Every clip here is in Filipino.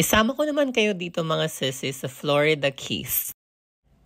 Isama ko naman kayo dito mga sissy sa Florida Keys.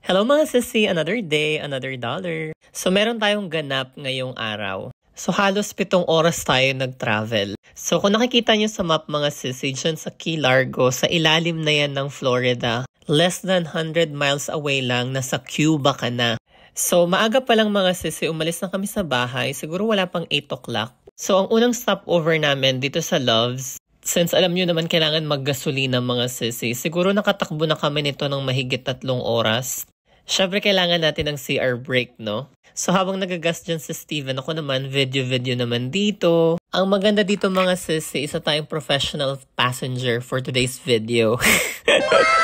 Hello mga sissy, another day, another dollar. So meron tayong ganap ngayong araw. So halos pitong oras tayo nag-travel. So kung nakikita nyo sa map mga sissy, dyan sa Key Largo, sa ilalim na yan ng Florida, less than 100 miles away lang, nasa Cuba ka na. So maaga pa lang mga sissy, umalis na kami sa bahay, siguro wala pang 8 o'clock. So ang unang stopover namin dito sa Loves, since alam nyo naman kailangan maggasolina mga sisi, siguro nakatakbo na kami nito ng mahigit tatlong oras. Siyempre kailangan natin ng CR break, no? So habang nagagas dyan si Steven, ako naman video-video naman dito. Ang maganda dito mga sisi, isa tayong professional passenger for today's video.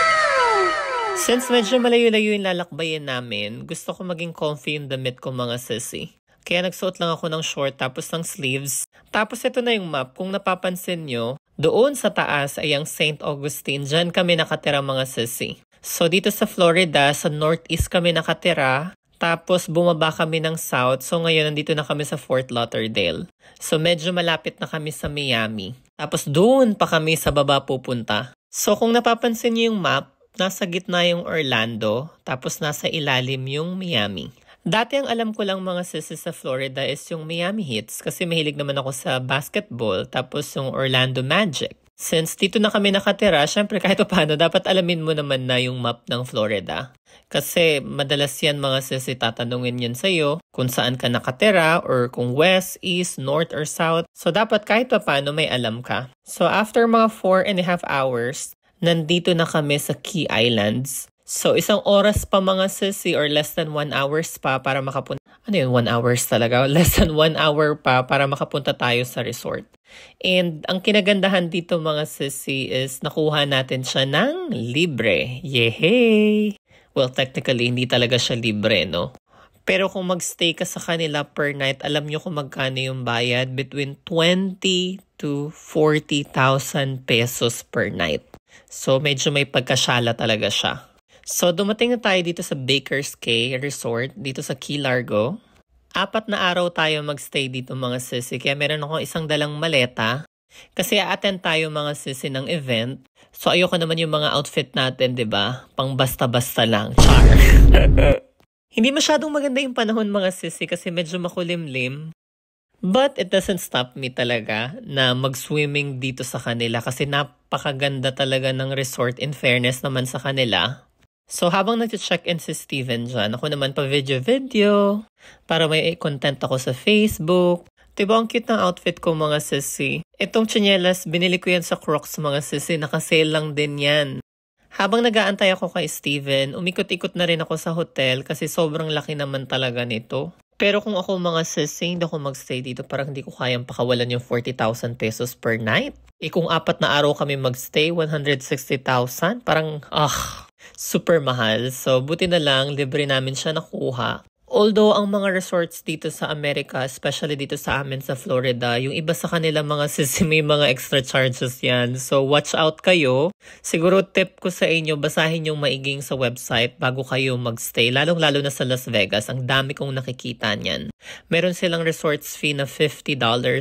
Since medyo malayo-layo yung lalakbayin namin, gusto ko maging comfy yung damit ko mga sissy. Kaya nagsuot lang ako ng short tapos ng sleeves. Tapos ito na yung map. Kung napapansin nyo, doon sa taas ay ang St. Augustine. Diyan kami nakatira mga sisi. So dito sa Florida, sa northeast kami nakatira. Tapos bumaba kami ng south. So ngayon nandito na kami sa Fort Lauderdale. So medyo malapit na kami sa Miami. Tapos doon pa kami sa baba pupunta. So kung napapansin niyo yung map, nasa gitna yung Orlando, tapos nasa ilalim yung Miami. Dati ang alam ko lang mga sisis sa Florida is yung Miami Heats kasi mahilig naman ako sa basketball tapos yung Orlando Magic. Since dito na kami nakatira, syempre kahit paano dapat alamin mo naman na yung map ng Florida. Kasi madalas yan mga sisi tatanungin yan sa'yo kung saan ka nakatira or kung west, east, north, or south. So dapat kahit paano may alam ka. So after mga 4 and a half hours, nandito na kami sa Key Islands. So, isang oras pa mga sissy or less than one hours pa para makapunta. Ano yun? One hours talaga. Less than one hour pa para makapunta tayo sa resort. And ang kinagandahan dito mga sissy is nakuha natin siya ng libre. Yehey! Well, technically, hindi talaga siya libre, no? Pero kung magstay ka sa kanila per night, alam nyo kung magkano yung bayad? Between 20 to 40,000 pesos per night. So, medyo may pagkasyala talaga siya. So dumating na tayo dito sa Baker's Cay Resort dito sa Key Largo. Apat na araw tayo magstay dito mga sisi kaya meron akong isang dalang maleta kasi a-attend tayo mga sisi ng event. So ayoko naman yung mga outfit natin, 'di ba? Pang basta-basta lang. Char. Hindi masyadong maganda yung panahon mga sisi kasi medyo makulimlim. But it doesn't stop me talaga na mag-swimming dito sa kanila kasi napakaganda talaga ng resort in fairness naman sa kanila. So habang nag-check-in si Steven dyan, ako naman pa video-video para may content ako sa Facebook. Diba ang cute ng outfit ko mga sissy? Itong chinelas, binili ko yan sa Crocs mga sissy, nakasale lang din yan. Habang nag-aantay ako kay Steven, umikot-ikot na rin ako sa hotel kasi sobrang laki naman talaga nito. Pero kung ako mga sissy, hindi ako magstay dito parang hindi ko kayang pakawalan yung 40,000 pesos per night. E kung apat na araw kami magstay, 160,000, parang ah, super mahal. So, buti na lang, libre namin siya nakuha. Although ang mga resorts dito sa Amerika, especially dito sa amin sa Florida, yung iba sa kanila mga sisi mga extra charges yan. So watch out kayo. Siguro tip ko sa inyo, basahin yung maiging sa website bago kayo magstay. Lalong-lalo na sa Las Vegas, ang dami kong nakikita niyan. Meron silang resorts fee na $50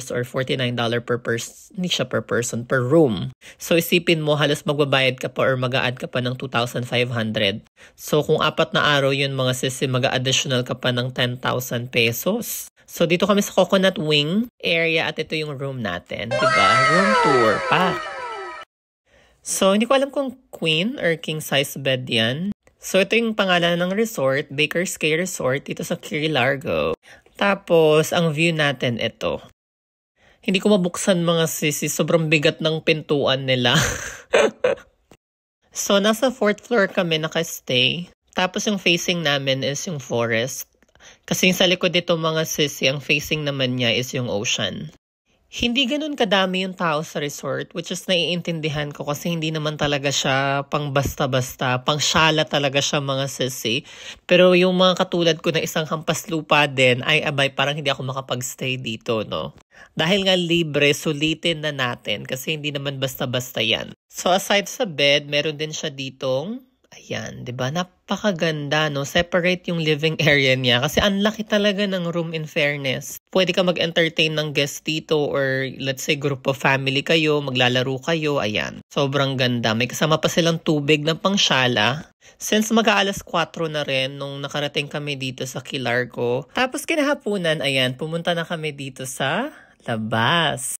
or $49 per person, hindi siya per person, per room. So isipin mo, halos magbabayad ka pa or mag-a-add ka pa ng 2,500. So kung apat na araw yun mga sisi, mag-a-additional ka pa ng 10,000 pesos. So, dito kami sa Coconut Wing area at ito yung room natin. Diba? Room tour pa. So, hindi ko alam kung queen or king size bed yan. So, ito yung pangalan ng resort, Baker's Cay Resort, dito sa Kiri Largo. Tapos, ang view natin ito. Hindi ko mabuksan mga sisi, sobrang bigat ng pintuan nila. so, nasa fourth floor kami nakastay. Tapos yung facing namin is yung forest. Kasi yung sa likod dito mga sis, ang facing naman niya is yung ocean. Hindi ganun kadami yung tao sa resort, which is naiintindihan ko kasi hindi naman talaga siya pang basta-basta, pang shala talaga siya mga sisi. Eh. Pero yung mga katulad ko na isang hampas lupa din, ay abay, parang hindi ako makapag-stay dito, no? Dahil nga libre, sulitin na natin kasi hindi naman basta-basta yan. So aside sa bed, meron din siya ditong Ayan, 'di ba? Napakaganda no. Separate yung living area niya kasi ang laki talaga ng room in fairness. Pwede ka mag-entertain ng guests dito or let's say group of family kayo, maglalaro kayo. Ayan. Sobrang ganda. May kasama pa silang tubig ng pangshala. Since mag-aalas 4 na rin nung nakarating kami dito sa Kilarco. Tapos kinahapunan, ayan, pumunta na kami dito sa labas.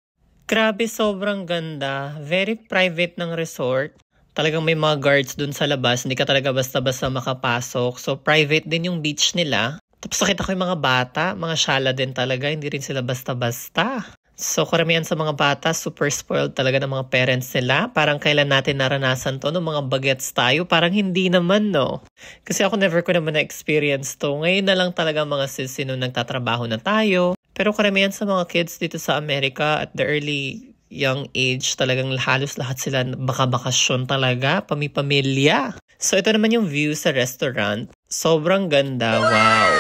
Grabe, sobrang ganda. Very private ng resort talagang may mga guards dun sa labas, hindi ka talaga basta-basta makapasok. So private din yung beach nila. Tapos nakita ko yung mga bata, mga shala din talaga, hindi rin sila basta-basta. So karamihan sa mga bata, super spoiled talaga ng mga parents nila. Parang kailan natin naranasan to, no? mga bagets tayo, parang hindi naman, no? Kasi ako never ko naman na-experience to. Ngayon na lang talaga mga sis, no, nagtatrabaho na tayo. Pero karamihan sa mga kids dito sa Amerika at the early young age, talagang halos lahat sila baka-bakasyon talaga, pamipamilya. So ito naman yung view sa restaurant. Sobrang ganda, wow!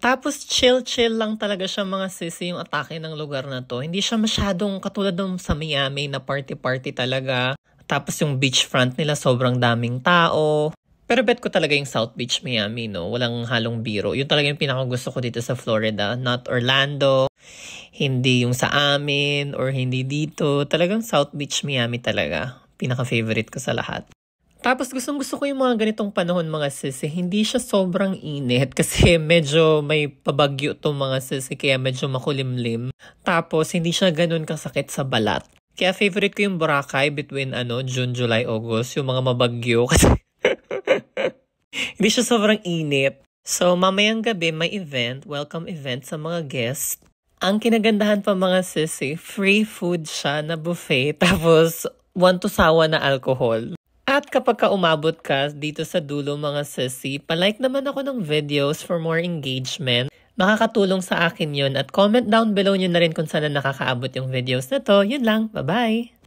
Tapos chill-chill lang talaga siya mga sisi yung atake ng lugar na to. Hindi siya masyadong katulad ng sa Miami na party-party talaga. Tapos yung beachfront nila sobrang daming tao. Pero bet ko talaga yung South Beach, Miami, no? Walang halong biro. Yun talaga yung pinakagusto ko dito sa Florida, not Orlando. Hindi yung sa amin or hindi dito. Talagang South Beach, Miami talaga. Pinaka-favorite ko sa lahat. Tapos gustong gusto ko yung mga ganitong panahon mga sisi. Hindi siya sobrang init kasi medyo may pabagyo itong mga sisi kaya medyo makulimlim. Tapos hindi siya ganun kasakit sa balat. Kaya favorite ko yung Boracay between ano, June, July, August. Yung mga mabagyo kasi hindi siya sobrang init. So mamayang gabi may event, welcome event sa mga guests. Ang kinagandahan pa mga sis, free food siya na buffet tapos one to sawa na alcohol. At kapag ka umabot ka dito sa dulo mga sissy, palike naman ako ng videos for more engagement. Makakatulong sa akin yon at comment down below nyo na rin kung saan na nakakaabot yung videos na to. Yun lang, bye-bye!